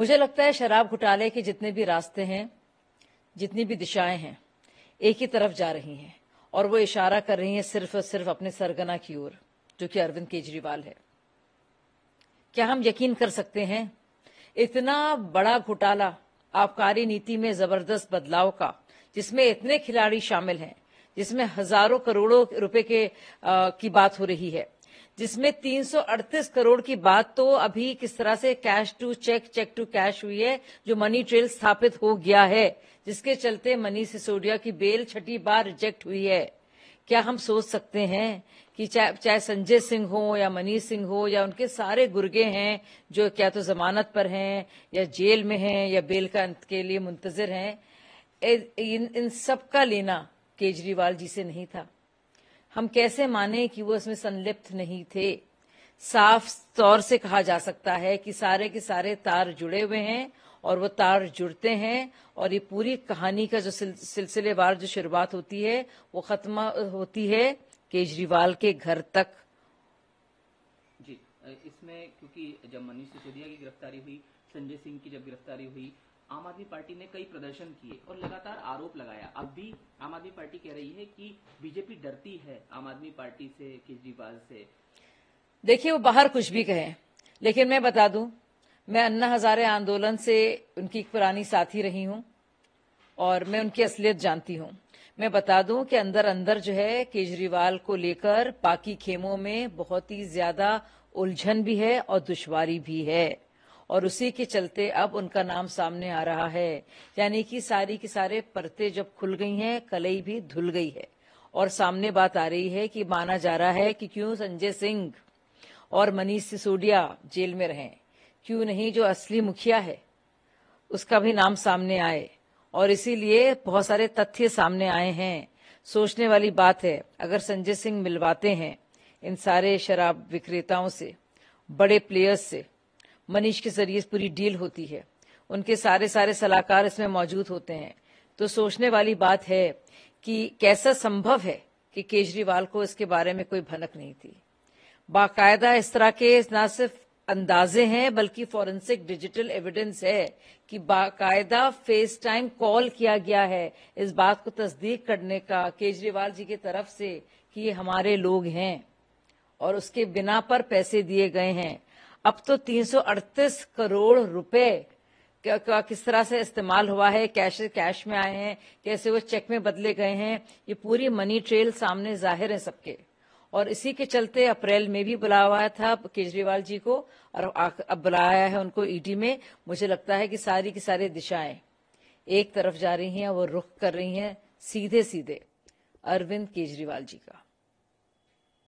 मुझे लगता है शराब घोटाले के जितने भी रास्ते हैं जितनी भी दिशाएं हैं एक ही तरफ जा रही हैं और वो इशारा कर रही हैं सिर्फ और सिर्फ अपने सरगना की ओर जो कि अरविंद केजरीवाल है क्या हम यकीन कर सकते हैं इतना बड़ा घोटाला आबकारी नीति में जबरदस्त बदलाव का जिसमें इतने खिलाड़ी शामिल हैं जिसमें हजारों करोड़ों रुपए के आ, की बात हो रही है जिसमें 338 करोड़ की बात तो अभी किस तरह से cash to cheque cheque to cash हुई है जो मनी ट्रेल स्थापित हो गया है जिसके चलते मनीष सिसोदिया की बेल छठी बार रिजेक्ट हुई है क्या हम सोच सकते हैं कि चाहे चाहे संजय सिंह हो या मनीष सिंह हो या उनके सारे गुर्गे हैं जो क्या तो जमानत पर हैं या जेल में हैं या बेल का अंत के लिए मुंतजर हैं इन, इन सब का लेना केजरीवाल जी से नहीं था हम कैसे माने कि वो इसमें संलिप्त नहीं थे साफ तौर से कहा जा सकता है कि सारे के सारे तार जुड़े हुए हैं और वो तार जुड़ते हैं और ये पूरी कहानी का जो सिलसिलेवार जो शुरुआत होती है वो खत्म होती है केजरीवाल के घर तक जी इसमें क्योंकि जब मनीष सिसोदिया की गिरफ्तारी हुई संजय सिंह की जब गिरफ्तारी हुई आम आदमी पार्टी ने कई प्रदर्शन किए और लगातार आरोप लगाया अब भी आम आदमी पार्टी कह रही है कि बीजेपी डरती है आम आदमी पार्टी से केजरीवाल से देखिए वो बाहर कुछ भी कहे लेकिन मैं बता दूं मैं अन्ना हजारे आंदोलन से उनकी एक पुरानी साथी रही हूं और मैं उनकी असलियत जानती हूं मैं बता दूं कि अंदर अंदर जो है केजरीवाल को लेकर पाकी खेमों में बहुत ही ज्यादा उलझन भी है और दुश्वारी भी है और उसी के चलते अब उनका नाम सामने आ रहा है यानी कि सारी की सारे परतें जब खुल गई हैं कलई भी धुल गई है और सामने बात आ रही है कि माना जा रहा है कि क्यों संजय सिंह और मनीष सिसोडिया जेल में रहे क्यों नहीं जो असली मुखिया है उसका भी नाम सामने आए और इसीलिए बहुत सारे तथ्य सामने आए हैं सोचने वाली बात है अगर संजय सिंह मिलवाते हैं इन सारे शराब विक्रेताओं से बड़े प्लेयर्स से मनीष के जरिए पूरी डील होती है उनके सारे सारे सलाहकार इसमें मौजूद होते हैं तो सोचने वाली बात है कि कैसा संभव है कि केजरीवाल को इसके बारे में कोई भनक नहीं थी बाकायदा इस तरह के न सिर्फ अंदाजे हैं बल्कि फॉरेंसिक डिजिटल एविडेंस है कि बाकायदा फेस टाइम कॉल किया गया है इस बात को तस्दीक करने का केजरीवाल जी की तरफ से कि ये हमारे लोग हैं और उसके बिना पर पैसे दिए गए हैं अब तो 338 करोड़ रुपए किस तरह से इस्तेमाल हुआ है कैश कैश में आए हैं कैसे वो चेक में बदले गए हैं ये पूरी मनी ट्रेल सामने जाहिर है सबके और इसी के चलते अप्रैल में भी बुलाया हुआ था केजरीवाल जी को और अब बुलाया है उनको ईडी e में मुझे लगता है कि सारी की सारी दिशाएं एक तरफ जा रही हैं वो रुख कर रही हैं सीधे सीधे अरविंद केजरीवाल जी का